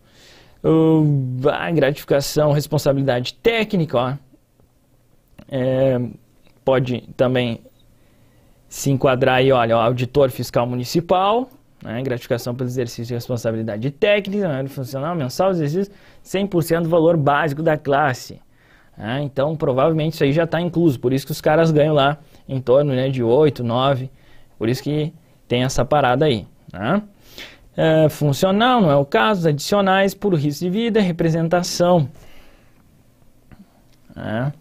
Uh, hum, a gratificação, responsabilidade técnica, ó, é, pode também se enquadrar aí, olha, o auditor fiscal municipal, né, gratificação pelo exercício de responsabilidade técnica, né, funcional mensal, exercício 100% do valor básico da classe. Né, então, provavelmente isso aí já está incluso, por isso que os caras ganham lá em torno né, de 8, 9 por isso que tem essa parada aí. Né? É, funcional, não é o caso, adicionais por risco de vida, representação. Né?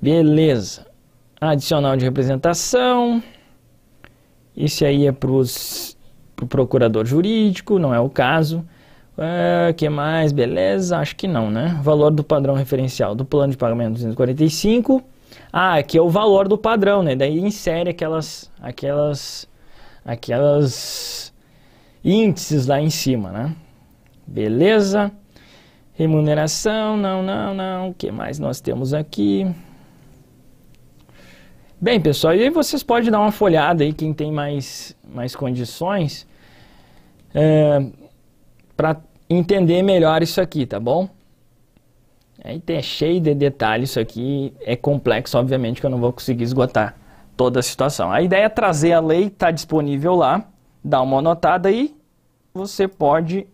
Beleza. Adicional de representação. Isso aí é para o pro procurador jurídico, não é o caso. É, que mais? Beleza? Acho que não, né? Valor do padrão referencial do plano de pagamento 245 ah, aqui é o valor do padrão, né? Daí insere aquelas, aquelas, aquelas índices lá em cima, né? Beleza? Remuneração, não, não, não. O que mais nós temos aqui? Bem, pessoal, e aí vocês podem dar uma folhada aí, quem tem mais, mais condições, é, eh, para entender melhor isso aqui, tá bom? É, é cheio de detalhes isso aqui, é complexo, obviamente, que eu não vou conseguir esgotar toda a situação. A ideia é trazer a lei, está disponível lá, dá uma anotada e você pode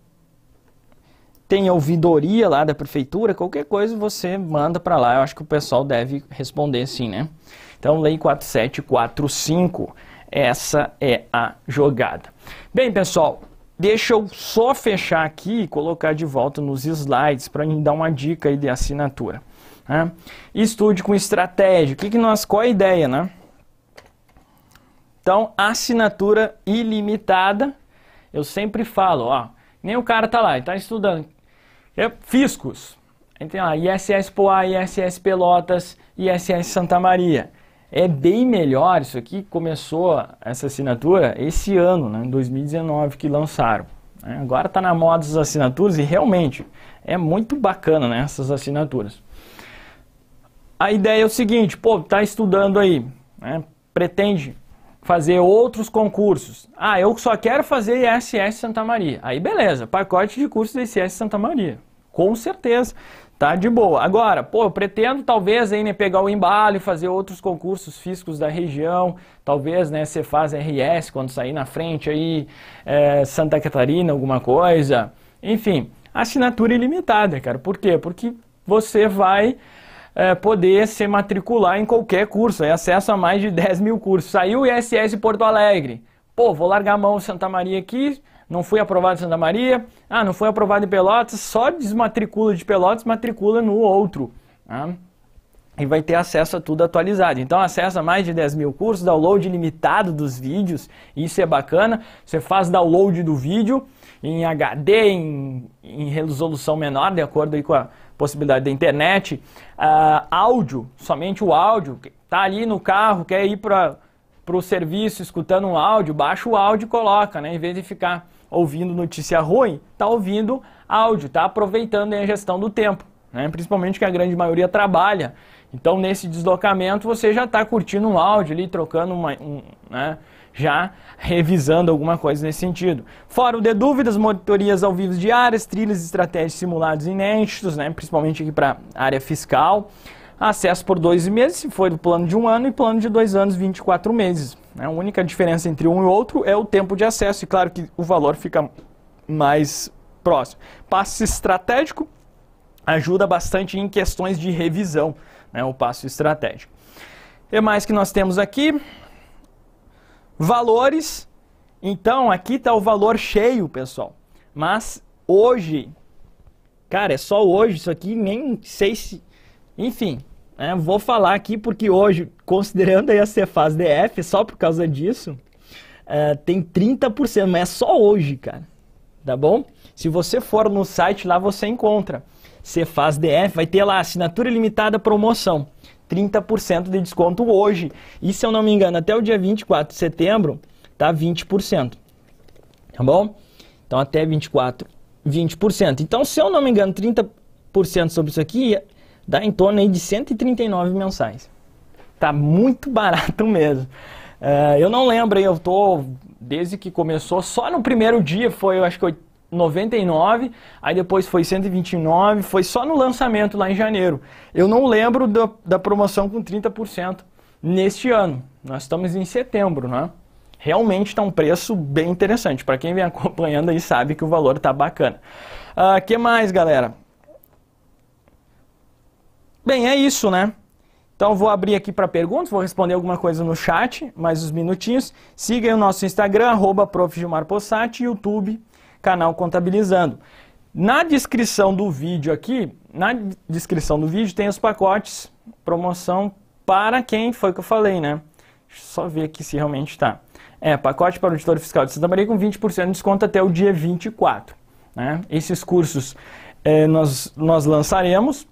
tem ouvidoria lá da prefeitura, qualquer coisa você manda para lá. Eu acho que o pessoal deve responder sim, né? Então, Lei 4745, essa é a jogada. Bem, pessoal, Deixa eu só fechar aqui e colocar de volta nos slides para me dar uma dica aí de assinatura. Né? Estude com estratégia. O que, que nós, qual a ideia, né? Então, assinatura ilimitada. Eu sempre falo, ó, nem o cara tá lá, ele tá estudando. É, fiscos. Aí tem lá ISS Poá, ISS Pelotas, ISS Santa Maria. É bem melhor isso aqui, começou essa assinatura esse ano, né, em 2019, que lançaram. Né. Agora está na moda as assinaturas e realmente é muito bacana né, essas assinaturas. A ideia é o seguinte, pô, está estudando aí, né, pretende fazer outros concursos. Ah, eu só quero fazer ISS Santa Maria. Aí beleza, pacote de cursos da ISS Santa Maria. Com certeza. Tá de boa. Agora, pô, eu pretendo talvez aí, né, pegar o embalo e fazer outros concursos físicos da região, talvez, né, Cefaz RS, quando sair na frente aí, é, Santa Catarina, alguma coisa. Enfim, assinatura ilimitada, cara. Por quê? Porque você vai é, poder se matricular em qualquer curso, é acesso a mais de 10 mil cursos. Saiu o ISS Porto Alegre. Pô, vou largar a mão Santa Maria aqui, não fui aprovado em Santa Maria, ah, não foi aprovado em Pelotas, só desmatricula de Pelotas, matricula no outro. Né? E vai ter acesso a tudo atualizado. Então acesso a mais de 10 mil cursos, download limitado dos vídeos, isso é bacana. Você faz download do vídeo em HD, em, em resolução menor, de acordo com a possibilidade da internet. Ah, áudio, somente o áudio, tá ali no carro, quer ir para para o serviço escutando um áudio, baixa o áudio e coloca, né? Em vez de ficar ouvindo notícia ruim, tá ouvindo áudio, tá aproveitando a gestão do tempo, né? Principalmente que a grande maioria trabalha. Então, nesse deslocamento, você já está curtindo um áudio ali, trocando uma, um, né? já revisando alguma coisa nesse sentido. Fora o de dúvidas, monitorias ao vivo diárias, trilhas estratégias simulados inéditos, né? principalmente aqui para área fiscal acesso por 12 meses, se for do plano de um ano, e plano de dois anos, 24 meses. É, a única diferença entre um e outro é o tempo de acesso, e claro que o valor fica mais próximo. Passo estratégico ajuda bastante em questões de revisão, né, o passo estratégico. E mais que nós temos aqui? Valores. Então, aqui está o valor cheio, pessoal. Mas hoje, cara, é só hoje, isso aqui nem sei se... Enfim, é, vou falar aqui porque hoje, considerando aí a Cefaz DF, só por causa disso, é, tem 30%, mas é só hoje, cara. Tá bom? Se você for no site lá, você encontra. Cefaz DF, vai ter lá assinatura limitada promoção. 30% de desconto hoje. E se eu não me engano, até o dia 24 de setembro, tá 20%. Tá bom? Então até 24, 20%. Então, se eu não me engano, 30% sobre isso aqui dá em torno aí de 139 mensais. Tá muito barato mesmo. Uh, eu não lembro, eu tô desde que começou, só no primeiro dia foi, eu acho que 99, aí depois foi 129, foi só no lançamento lá em janeiro. Eu não lembro da, da promoção com 30% neste ano. Nós estamos em setembro, né? Realmente está um preço bem interessante. Para quem vem acompanhando aí sabe que o valor está bacana. O uh, ah, que mais, galera? Bem, é isso, né? Então vou abrir aqui para perguntas, vou responder alguma coisa no chat, mais uns minutinhos. Siga o nosso Instagram, arroba e YouTube, canal Contabilizando. Na descrição do vídeo aqui, na descrição do vídeo tem os pacotes, promoção para quem foi que eu falei, né? Deixa eu só ver aqui se realmente está. É, pacote para o auditor fiscal de Santa Maria com 20% de desconto até o dia 24. Né? Esses cursos é, nós, nós lançaremos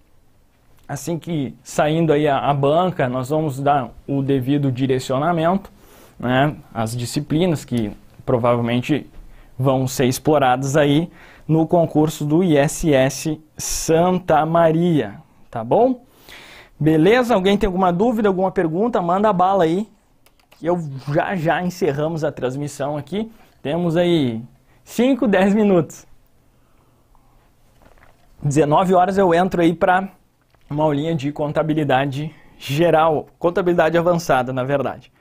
assim que saindo aí a, a, banca, nós vamos dar o devido direcionamento, né, as disciplinas que provavelmente vão ser exploradas aí no concurso do ISS Santa Maria, tá bom? Beleza? Alguém tem alguma dúvida, alguma pergunta? Manda a bala aí. Eu já já encerramos a transmissão aqui. Temos aí 5, 10 minutos. 19 horas eu entro aí para uma aulinha de contabilidade geral, contabilidade avançada, na verdade.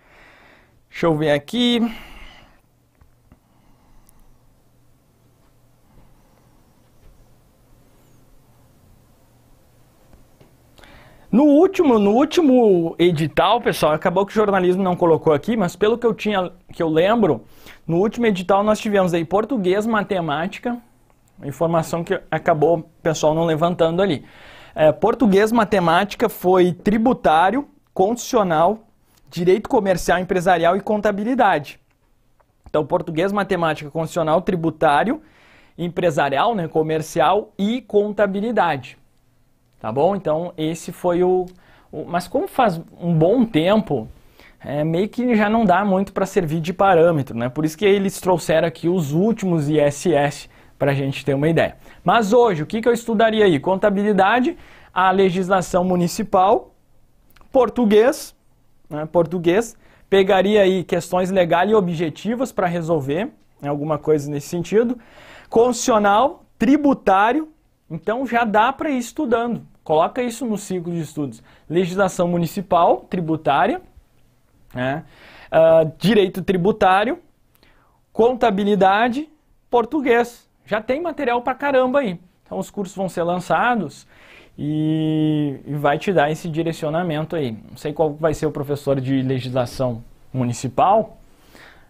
Deixa eu ver aqui. No último, no último edital, pessoal, acabou que o jornalismo não colocou aqui, mas pelo que eu tinha, que eu lembro, no último edital nós tivemos aí português, matemática, informação que acabou o pessoal não levantando ali. É, português, matemática, foi tributário, constitucional, direito comercial, empresarial e contabilidade. Então, português, matemática, constitucional, tributário, empresarial, né, comercial e contabilidade. Tá bom? Então, esse foi o. o mas, como faz um bom tempo, é, meio que já não dá muito para servir de parâmetro, né? Por isso que eles trouxeram aqui os últimos ISS para a gente ter uma ideia. Mas hoje, o que, que eu estudaria aí? Contabilidade, a legislação municipal, português, né, português, pegaria aí questões legais e objetivas para resolver, né, alguma coisa nesse sentido, constitucional, tributário, então já dá para ir estudando. Coloca isso no ciclo de estudos. Legislação municipal, tributária, né, uh, direito tributário, contabilidade, português já tem material pra caramba aí. Então os cursos vão ser lançados e, e vai te dar esse direcionamento aí. Não sei qual vai ser o professor de legislação municipal,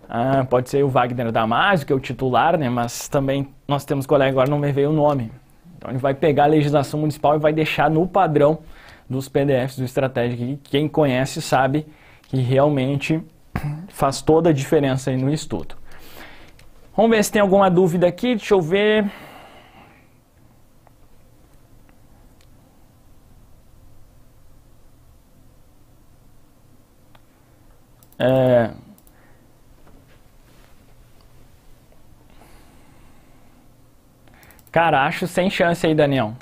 ah, pode ser o Wagner Damasio, que é o titular, né? Mas também nós temos colega agora, não me veio o nome. Então ele vai pegar a legislação municipal e vai deixar no padrão dos PDFs do Estratégico. quem conhece sabe que realmente faz toda a diferença aí no estudo. Vamos ver se tem alguma dúvida aqui. Deixa eu ver. É... Cara, acho sem chance aí, Daniel.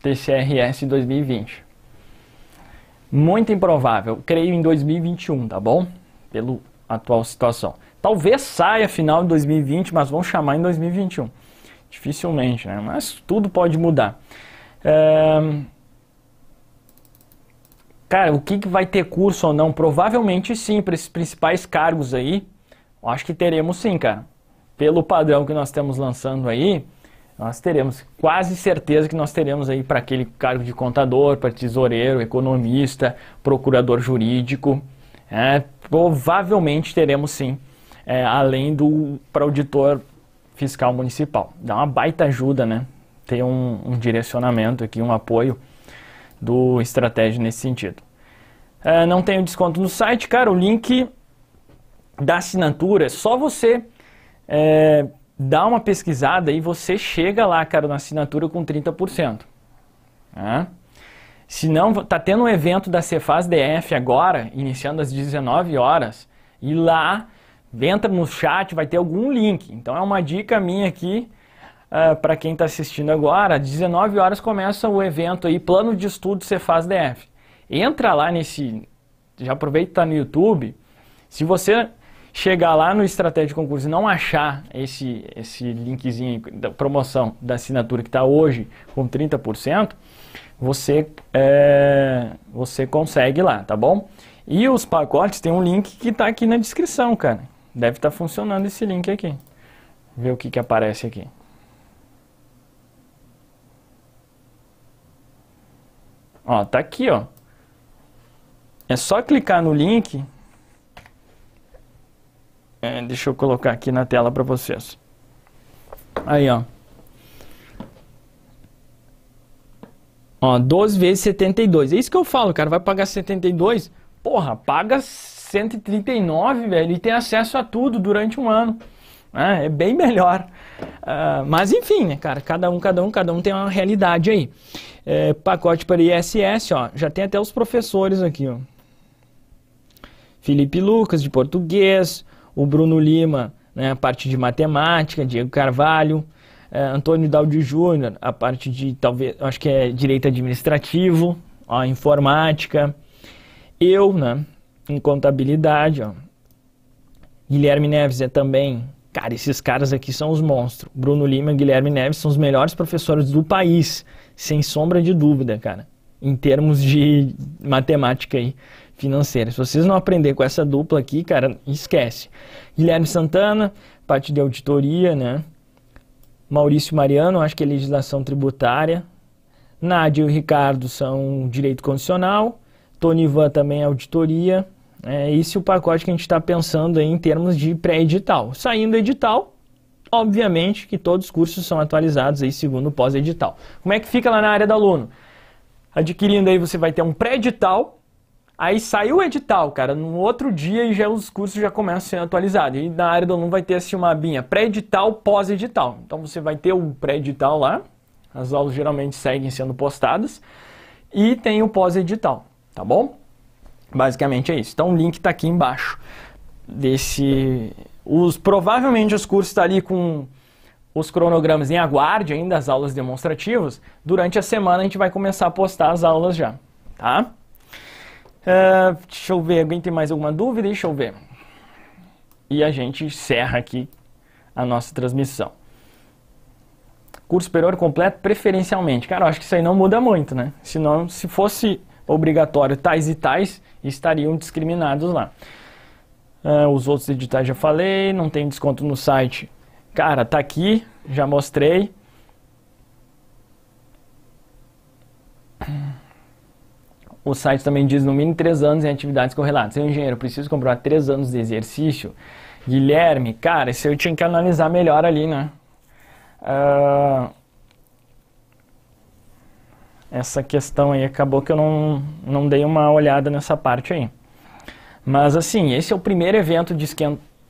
TCRS 2020. Muito improvável. Creio em 2021, tá bom? Pelo atual situação. Talvez saia final de 2020, mas vão chamar em 2021. Dificilmente, né? Mas tudo pode mudar. É... Cara, o que, que vai ter curso ou não? Provavelmente sim, para esses principais cargos aí. Acho que teremos sim, cara. Pelo padrão que nós estamos lançando aí, nós teremos quase certeza que nós teremos aí para aquele cargo de contador, para tesoureiro, economista, procurador jurídico. É, provavelmente teremos sim é, além do para auditor fiscal municipal. Dá uma baita ajuda, né? Ter um, um direcionamento aqui, um apoio do estratégia nesse sentido. É, não tem desconto no site, cara. O link da assinatura é só você é, dar uma pesquisada e você chega lá, cara, na assinatura com 30%. Né? Se não, tá tendo um evento da Cefaz DF agora, iniciando às 19 horas, e lá entra no chat, vai ter algum link. Então é uma dica minha aqui uh, eh, para quem está assistindo agora. Às 19 horas começa o evento aí, Plano de Estudo Cefaz DF. Entra lá nesse, já aproveita que tá no YouTube. Se você chegar lá no Estratégia de Concurso e não achar esse, esse linkzinho da promoção da assinatura que está hoje com 30%, você, é, você consegue lá, tá bom? E os pacotes tem um link que está aqui na descrição, cara. Deve estar tá funcionando esse link aqui. Ver o que, que aparece aqui. Ó, tá aqui, ó. É só clicar no link. É, deixa eu colocar aqui na tela para vocês. Aí, ó. Ó, 12 vezes 72. É isso que eu falo, cara. Vai pagar 72? Porra, paga 139, velho, e tem acesso a tudo durante um ano. Né? É bem melhor. Uh, mas enfim, né, cara, cada um, cada um, cada um tem uma realidade aí. É, pacote para ISS, ó, já tem até os professores aqui, ó. Felipe Lucas, de português, o Bruno Lima, né, a parte de matemática, Diego Carvalho, é, Antônio Daldi Júnior, a parte de, talvez, acho que é direito administrativo, ó, informática, eu, né, em contabilidade, ó. Guilherme Neves é também. Cara, esses caras aqui são os monstros. Bruno Lima e Guilherme Neves são os melhores professores do país, sem sombra de dúvida, cara. Em termos de matemática aí financeira. Se vocês não aprender com essa dupla aqui, cara, esquece. Guilherme Santana, parte de auditoria, né? Maurício Mariano, acho que é legislação tributária. Nádia e o Ricardo são direito condicional. Tony Van também é auditoria. É esse o pacote que a gente está pensando em termos de pré-edital. Saindo edital, obviamente que todos os cursos são atualizados aí segundo o pós-edital. Como é que fica lá na área do aluno? Adquirindo aí você vai ter um pré-edital, aí saiu o edital, cara, no outro dia e já os cursos já começam a ser atualizados. E na área do aluno vai ter assim uma abinha pré-edital, pós-edital. Então você vai ter o pré-edital lá, as aulas geralmente seguem sendo postadas, e tem o pós-edital, tá bom? Basicamente é isso. Então o link está aqui embaixo desse os provavelmente os cursos estão tá ali com os cronogramas em aguarde ainda as aulas demonstrativas. Durante a semana a gente vai começar a postar as aulas já, tá? Uh, deixa eu ver, alguém tem mais alguma dúvida? Deixa eu ver. E a gente encerra aqui a nossa transmissão. Curso superior completo preferencialmente. Cara, eu acho que isso aí não muda muito, né? Se não, se fosse obrigatório tais e tais estariam discriminados lá. Uh, os outros editais já falei, não tem desconto no site. Cara, tá aqui, já mostrei. O site também diz no mínimo 3 anos em atividades correlatas. Eu, engenheiro, preciso comprovar 3 anos de exercício. Guilherme, cara, isso eu tinha que analisar melhor ali, né? Uh, essa questão aí. Acabou que eu não, não dei uma olhada nessa parte aí. Mas assim, esse é o primeiro evento de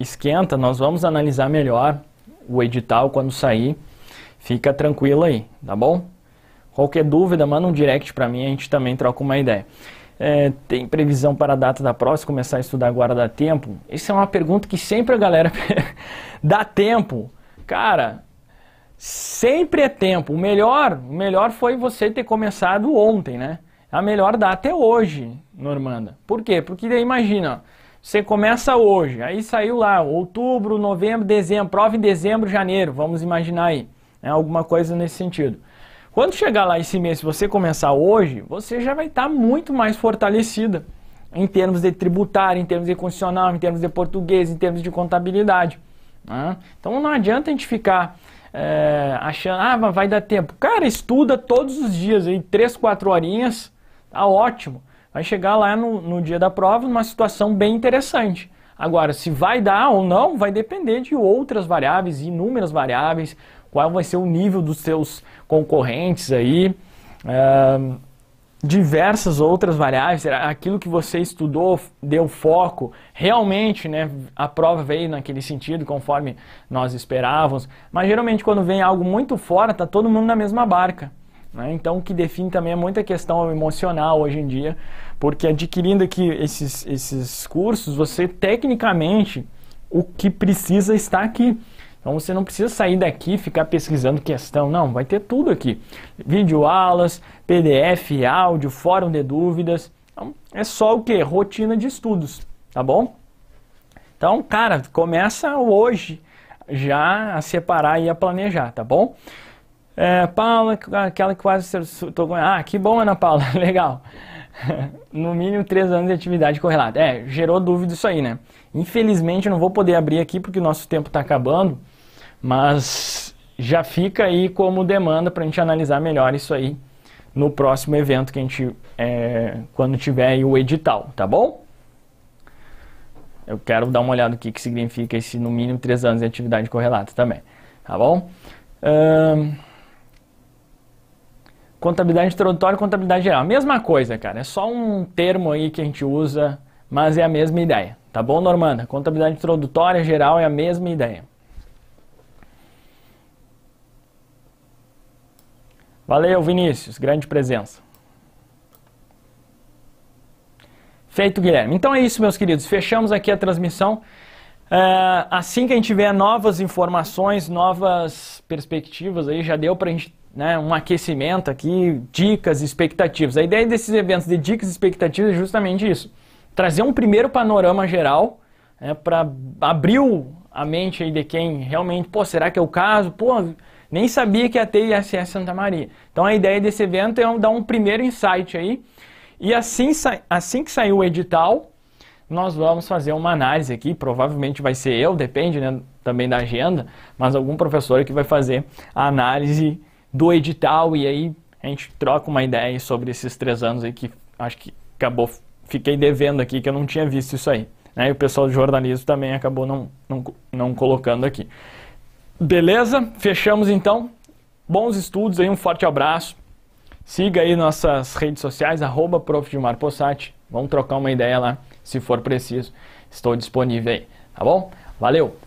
esquenta. Nós vamos analisar melhor o edital quando sair. Fica tranquilo aí, tá bom? Qualquer dúvida, manda um direct para mim, a gente também troca uma ideia. É, tem previsão para a data da próxima? Começar a estudar agora dá tempo? Essa é uma pergunta que sempre a galera dá tempo. Cara, Sempre é tempo. O melhor, o melhor foi você ter começado ontem, né? A melhor data é hoje, Normanda. Por quê? Porque daí imagina, você começa hoje, aí saiu lá outubro, novembro, dezembro, prova em dezembro, janeiro, vamos imaginar aí, né? alguma coisa nesse sentido. Quando chegar lá esse mês, se você começar hoje, você já vai estar tá muito mais fortalecida em termos de tributário, em termos de constitucional, em termos de português, em termos de contabilidade. Né? Então não adianta a gente ficar é, achando, ah, mas vai dar tempo. Cara, estuda todos os dias aí, 3, 4 horinhas, tá ótimo. Vai chegar lá no, no dia da prova numa situação bem interessante. Agora, se vai dar ou não, vai depender de outras variáveis, inúmeras variáveis, qual vai ser o nível dos seus concorrentes aí. É, diversas outras variáveis, aquilo que você estudou, deu foco, realmente né, a prova veio naquele sentido, conforme nós esperávamos, mas geralmente quando vem algo muito fora, está todo mundo na mesma barca. Né? Então o que define também é muita questão emocional hoje em dia, porque adquirindo aqui esses, esses cursos, você tecnicamente, o que precisa está aqui. Então você não precisa sair daqui e ficar pesquisando questão, não, vai ter tudo aqui. Vídeo aulas, PDF, áudio, fórum de dúvidas. Então, é só o que? Rotina de estudos, tá bom? Então, cara, começa hoje já a separar e a planejar, tá bom? É, Paula, aquela que quase estou Ah, que bom, Ana Paula, legal. no mínimo três anos de atividade correlada. É, gerou dúvida isso aí, né? Infelizmente eu não vou poder abrir aqui porque o nosso tempo está acabando, mas já fica aí como demanda para a gente analisar melhor isso aí no próximo evento que a gente é, quando tiver o edital, tá bom? Eu quero dar uma olhada no que, que significa esse no mínimo três anos de atividade correlata também, tá bom? contabilidade introdutória e contabilidade geral, mesma coisa, cara. É só um termo aí que a gente usa, mas é a mesma ideia, tá bom, Normanda? Contabilidade introdutória geral é a mesma ideia. Valeu, Vinícius, grande presença. Feito, Guilherme. Então é isso, meus queridos. Fechamos aqui a transmissão. É, assim que a gente tiver novas informações, novas perspectivas, aí já deu para a gente né, um aquecimento aqui, dicas, expectativas. A ideia desses eventos de dicas e expectativas é justamente isso: trazer um primeiro panorama geral né, para abrir a mente aí de quem realmente, pô, será que é o caso? Pô, nem sabia que ia ter ISS Santa Maria. Então a ideia desse evento é dar um primeiro insight aí. E assim, assim que sair o edital, nós vamos fazer uma análise aqui. Provavelmente vai ser eu, depende né, também da agenda, mas algum professor que vai fazer a análise do edital e aí a gente troca uma ideia sobre esses três anos aí que acho que acabou, fiquei devendo aqui que eu não tinha visto isso aí. Né? E o pessoal de jornalismo também acabou não, não, não colocando aqui. Beleza? Fechamos então. Bons estudos aí, um forte abraço. Siga aí nossas redes sociais, arroba Vamos trocar uma ideia lá, se for preciso. Estou disponível aí, tá bom? Valeu!